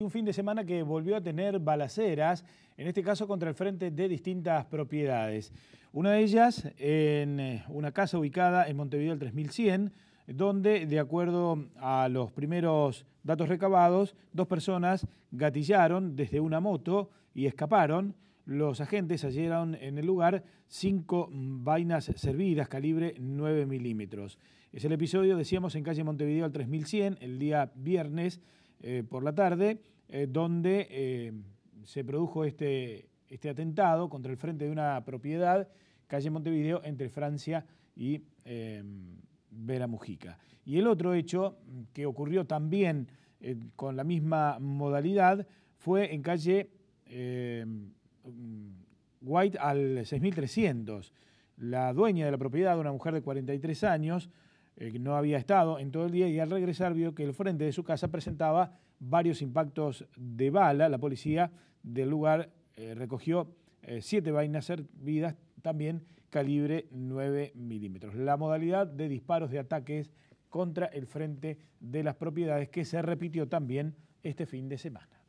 Un fin de semana que volvió a tener balaceras, en este caso contra el frente de distintas propiedades. Una de ellas en eh, una casa ubicada en Montevideo al 3100, donde, de acuerdo a los primeros datos recabados, dos personas gatillaron desde una moto y escaparon. Los agentes hallaron en el lugar cinco vainas servidas calibre 9 milímetros. Es el episodio, decíamos, en calle Montevideo al 3100, el día viernes, eh, por la tarde, eh, donde eh, se produjo este, este atentado contra el frente de una propiedad, calle Montevideo, entre Francia y em, Vera Mujica. Y el otro hecho que ocurrió también con la misma modalidad fue en calle em, White al 6300. La dueña de la propiedad, una mujer de 43 años, eh, no había estado en todo el día y al regresar vio que el frente de su casa presentaba varios impactos de bala. La policía del lugar eh, recogió eh, siete vainas servidas, también calibre 9 milímetros. La modalidad de disparos de ataques contra el frente de las propiedades que se repitió también este fin de semana.